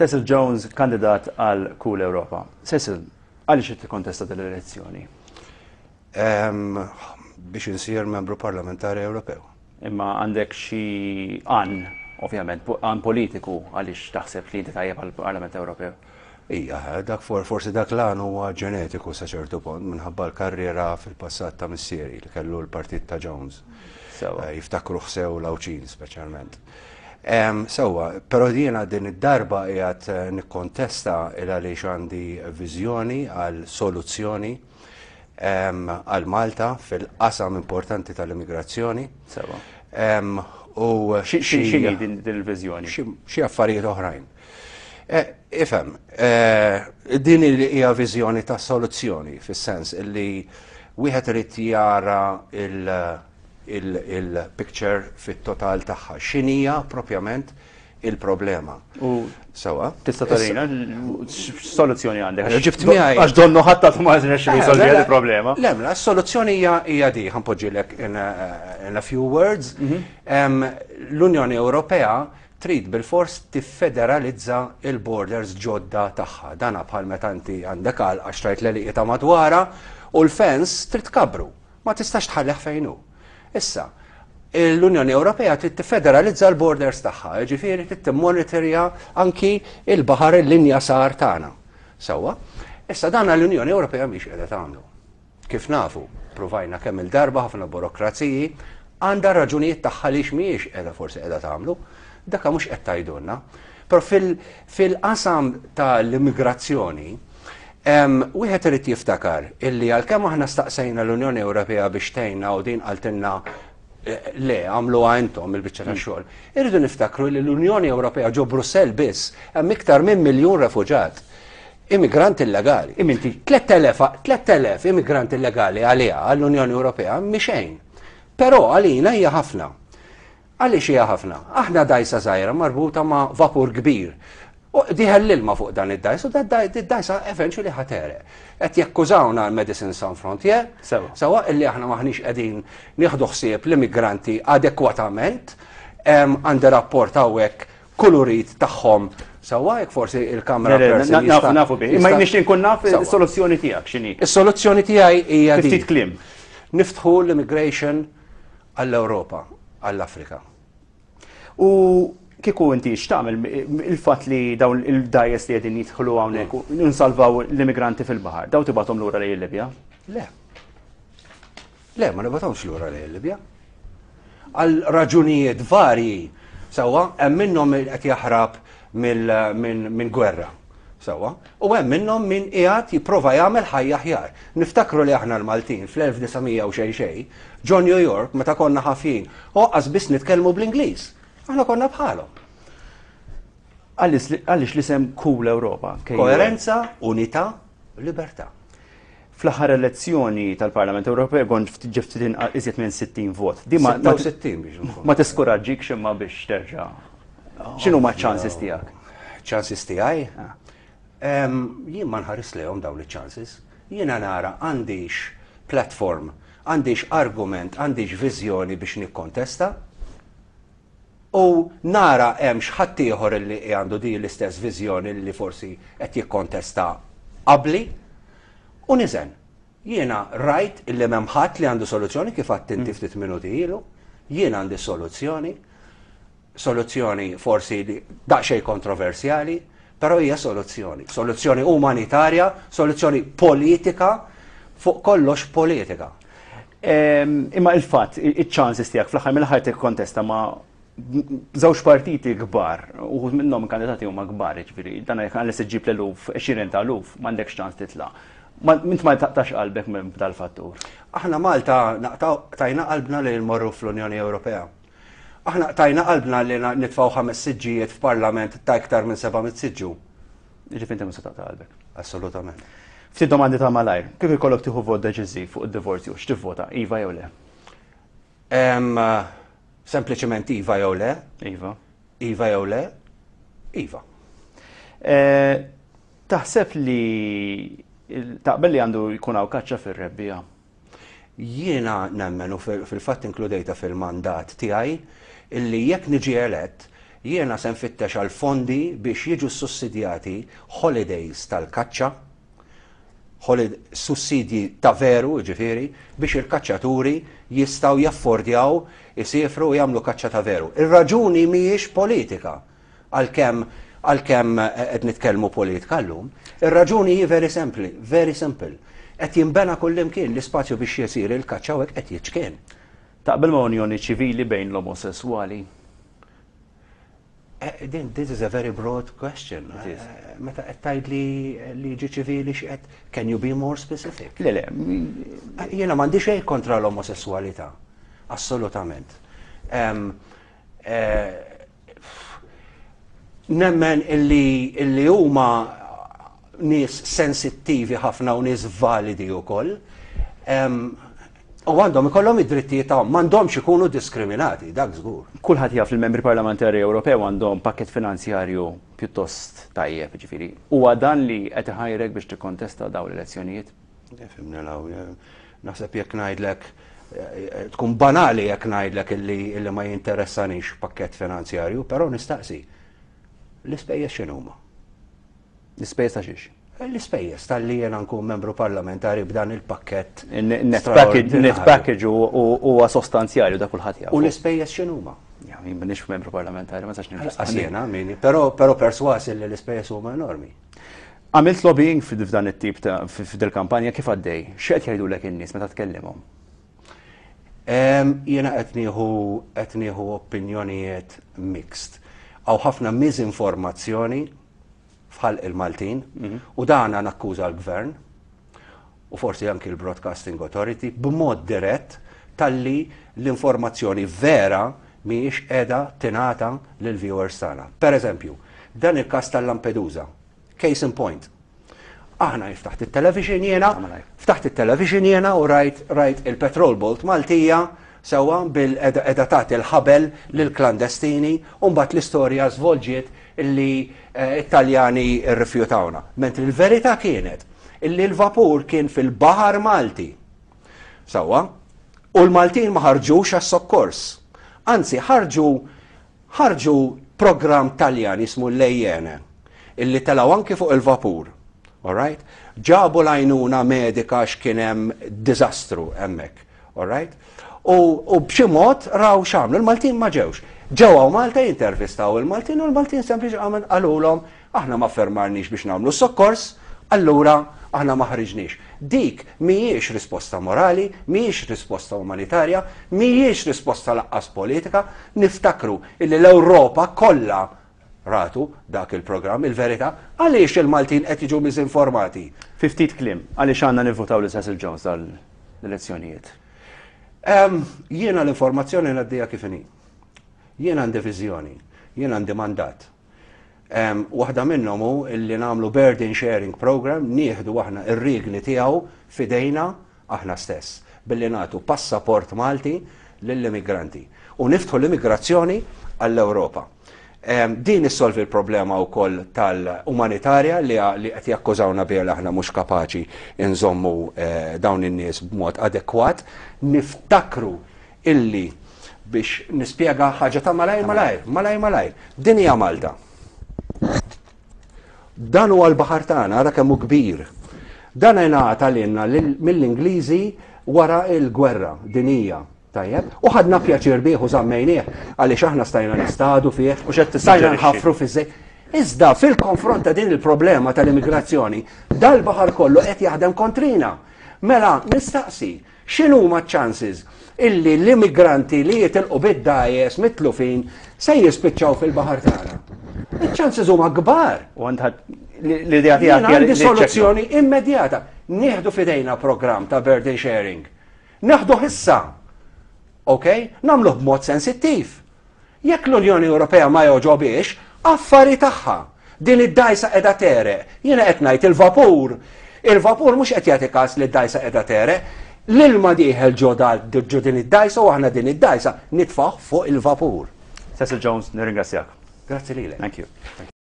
Cecil Jones kandidat għal Kull Europa. Cecil, għaliex qed tikkontesta din l-elezzjoni? Biex insir membru parlamentari Ewropew. Imma għandek xi għan, ovvjament, għan politiku għaliex taħseb li inti tajjeb għal parlament Ewropew. Ija, dak for, forsi dak lan huwa ġenetiku sa ċertu punt minħabba l-karriera fil-passat ta' missieri li kellu l-partit ta' Jones. Eh, Jiftakruħ sew l-awċin speċjalment. Sewa, pero dina din id-darba qiegħed eh, nikkontesta il għaliex għandi viżjoni għal soluzzjoni għal Malta fil-qasam importanti tal-immigrazzjoni. Sewa. U xi din il vizjoni Xie affarijiet oħrajn. Ifem, din hija viżjoni ta' soluzzjoni, fis-sens illi wieħed irid jara il- il-picture fit-total tagħha. X'inija propjament il-problema. U sawa. Tista' tarina soluzzjoni għandek. Ġift miegħi. Għax donnu ħadd ma jiżnex eh, jisolvi il-problema. Lemla, s-soluzzjoni hija di, ħanpoġġilek in a few words. Mhm. L-Unjoni Ewropea trid bil-fors tiffederalizza il-borders ġodda tagħha. Dana bħal meta għandek għal għax l-eliqieta madwara u l-fens trid kabru. Ma tistax tħalleh fejnu. Issa, l-Unjoni Ewropea trid tiffederalizza l-borders tagħha, jiġifieri trid timmonitorja anki il-baħar il-linja sar tagħna. Sewwa, issa dan l-Unjoni Ewropea mhix qiegħda tagħmlu. Kif nafu, provajna kemm il-darba ħafna burokraziji għandha raġunijiet tagħha li mhijiex qiegħda forsi qiegħda tagħmlu, dakka mhux qed tgħidulna. Però fil-qasam tal-immigrazzjoni, Wieħed irid jiftakar illi għalkemm aħna staqsejna l-Unjoni Ewropea biex tgħinna u din qaltilna eh, le għamlu għajntom il-bicċa ta' mm. xogħol. Irridu niftakru li l-Unjoni Ewropea ġo Brussell biss hemm iktar minn miljun refuġat. Immigranti illegali. Imminti 3000 immigranti illegali għaliha għall-Unjoni Ewropea mhixejn. Però għalina hija ħafna. Għaliex hija ħafna? Aħna dajsa żgħira marbuta ma' vapur kbir U diħel l-ilma fuq dan id-dajs, u d-dajsa eventually ħatere. Et jekkużawna l-Medicine Sans Frontier, sawa illi aħna maħnix qegħdin nieħdu ħsieb l-immigranti adekwatament, għandi rapport hawnhekk kulurit tagħhom sawa jekk forsi il-kamra nafu nafu bih. Ma jnix nkun naf is-soluzzjoni tiegħek xini? Is-soluzzjoni tiegħi hija ftit klim. Niftħu l-immigration għall-Ewropa, għall-Afrika. U kiku inti xtamil il-fat li dawn il-dajes li għedin jitħlu għawnek, nsalvaw l-immigranti fil-bahar, daw tibatom l-ura li l-Libja? Le. Le, ma nibatomx l-ura li l-Libja. Għal raġunijiet varji, sawa, hemm minnhom qed jaħrab minn gwerra. Sawa, u hemm minnhom min qiegħed jipprova jagħmel ħajja ħjar. Niftakru li aħna l-Maltin fl-1900 u xejn xejn, John New York meta konna ħafin, u biss nitkellmu bl-Ingliż aħna konna bħalhom. Għalix li sem kull Europa. Koerenza, unità, libertà. Fl-aħħar elezzjoni tal-Parlament Ewropew kon ġiftitin iżjed minn 60 vot. biex. ma t tiskoraġġik ximma biex terġa'. X'inhu ma ċansis tiegħek? ċansis tiegħi? Ah. Jien ma nħares lehom dawn li ċansis Jiena nara għandix platform, għandix argument, għandix viżjoni biex nikkontesta u nara hemm x'ħadd ieħor li għandu di l-istess viżjoni li forsi qed jikkontesta qabli u niżen. Jiena rajt illi m'hemm ħadd li għandu soluzzjoni kif għadd inti mm. ftit minuti ilu, jiena għandi soluzzjoni, soluzzjoni forsi li daqsxejn kontroversjali, però hija soluzzjoni. Soluzzjoni umanitarja, soluzzjoni politika, fuq kollox politika. Imma il-fat, il-ċansis tijak fl-ħar mill-ħar kontesta ma' żewġ partiti kbar, uħud minnhom kandidati huma kbar, ġifieri, dan jekk għalles iġib l luf 20 ta' luf mandek xċans titla'. Mint ma taqtax qalbek minn tal-fattur. Aħna Malta tajna qalbna li l-morru fl-Unjoni Ewropea. Aħna tajna qalbna li nitfaw ħames siġġijiet f'Parlament ta' iktar minn seba' siġġu. Ġifinti jiġifieri minn setaq taqta qalbek. Assolutament. Ftit domandi ta' malajr, kif ikollok tieħu vot deċiżiv fuq id-divorzju, x'tivvota, iva jew le? Sempliċement Iva jew le? Iva. Iva jew le? Iva. Eh, taħseb li taqbel li għandu jkun hawn kaċċa fir-rebbija. Jiena nemmenu fil-fatt inkludejta fil-mandat tiegħi illi jekk niġi elett jiena sen fittex għal fondi biex jiġu sussidjati holidays tal-kaċċa ħolid sussidji ta' veru, ġifiri, biex il-kacċaturi jistaw jaffordjaw jisifru u jamlu kacċa ta' veru. Il-raġuni miex politika għal-kem għal-kem eh, eh, qed nitkellmu politika llum. Ir-raġuni hi very simple, very simple. Qed jinbena kullimkien l spazju biex jisir il-kaċċa u qed jiċkien. Taqbel ma' unjoni ċivili bejn l-omosessuali Again, eh, this is a very broad question. Eh, meta għettajd li liġi ċivili xqed, can you be more specific? Le, le. Ah, Jena mandi xej kontra l-omosessualità. Assolutament. Eh, nemmen illi huma nis sensittivi ħafna u nis validi u koll. U għandhom ikollhom id-drittijiet tagħhom m'għandhomx ikunu diskriminati, dak żgur. Kulħadd jaf il-membri parlamentari Ewropew għandhom pakket finanzjarju pjuttost tajjeb, ġifieri. Huwa dan li qed iħajrek biex tikkontesta dawn l-elezzjonijiet? Fimni law, naħseb jekk ngħidlek eh, eh, tkun banali jekk ngħidlek illi ma jinteressanix pakket finanzjarju, però nistaqsi. L-ispejjeż x'inhuma? L-ispejjeż ta' xiex? l-ispejjeż tal-li jena nkun membru parlamentari b'dan il-pakket. Net package huwa sostanzjali da kulħadd jafu. U l-ispejjeż x'inhuma? Ja, min membru parlamentari, ma sax nifhem. Għasjena, mini, però perswasi li l-ispejjeż huma enormi. Għamilt lobbying f'dan it-tip ta' f'dil-kampanja kif għaddej? X'qed jgħidu lek in-nies meta tkellimhom? Jena qed nieħu opinjonijiet mixed. Aw ħafna miżinformazzjoni fħal il-Maltin mhm. u dana nakkuża l-Gvern u forsi anki l-Broadcasting Authority b'mod dirett talli l-informazzjoni vera miex edha tenata l-viewers tagħna. Per eżempju, dan il-kas tal-Lampedusa. Case in point. Aħna jiftaħt il-television jena, ftaħt il-television jena u rajt, rajt il-Petrol Bolt Maltija sewa bil edatat tagħti ħabel lill-klandestini u mbagħad l-istorja żvolġiet illi eh, Italjani rrifjutawna. Mentri l-verità kienet illi l-vapur kien fil-Bahar Malti. Sewa, u l-Maltin ma ħarġux għas-sokkors. Anzi, ħarġu ħarġu program Taljan jismu l-lejjene illi telaw anki fuq il-vapur. Alright? Ġabu lajnuna medika x'kien hemm diżastru hemmhekk. Alright? u bximot raw xamlu, il-Maltin ma ġewx. Ġewa u Malta jintervistaw il-Maltin u l-Maltin sempliċi għamen għalulom, aħna ma fermarnix biex namlu sokkors, allura aħna ma ħriġnix. Dik miħiex risposta morali, miħiex risposta umanitarja, miħiex risposta laqqas politika, niftakru illi l-Europa kollha ratu dak il-programm, il-verita, għaliex il-Maltin qed jiġu mizinformati. Fiftit klim, għaliex għandna nivvotaw l-Sessil Jones dal-elezzjonijiet. Jiena l-informazzjoni għaddija kifini. Jiena għandi vizjoni, jiena għandi mandat. Waħda minnhom hu illi nagħmlu burden sharing program nieħdu aħna ir-rigni tiegħu fidejna aħna stess billi nagħtu passaport Malti lill-immigranti u niftħu l-immigrazzjoni għall-Ewropa. Din issolvi l-problema u koll tal-umanitarja li qed jakkużawna bija aħna mhux kapaċi nżommu eh, dawn in-nies b'mod adekwat, niftakru illi biex nispjega ħaġa ta' malaj malaj, malaj malaj. Din hija Malta. Dan huwa l-baħar tagħna, dak hemm kbir. Dan għajna għatalinna mill-Ingliżi wara il-gwerra dinija Tajjeb, u ħadna pjaċir bieħu zammejnieħ, għaliex aħna stajna nistadu fih, u xed stajna nħaffru fizzej. Iżda fil-konfront ta' din il-problema tal-immigrazzjoni, dal-baħar kollu qed jaħdem kontrina. Mela, nistaqsi, xinu ma ċansiz illi l-immigranti li jitilqu bid-dajes mitlu fin se jispiċċaw fil-baħar tagħna. Iċ-ċanses huma kbar. U għandħat l-idea għandi soluzzjoni immedjata. Nieħdu fidejna programm ta' burden sharing. Naħdu ħissa ok? Namluh b'mod sensittiv. Jekk l-Unjoni Ewropea ma joġobiex, affari tagħha. Din id-dajsa qiegħda tere. Jiena qed ngħid il-vapur. Il-vapur mhux qed jagħti każ li d-dajsa edha tere. L-ilma diħel ġodal ġo din id-dajsa u aħna din id-dajsa nitfaħ fuq il-vapur. Cecil Jones, nirringrazzjak. Grazzi lilek. Thank you. Thank you.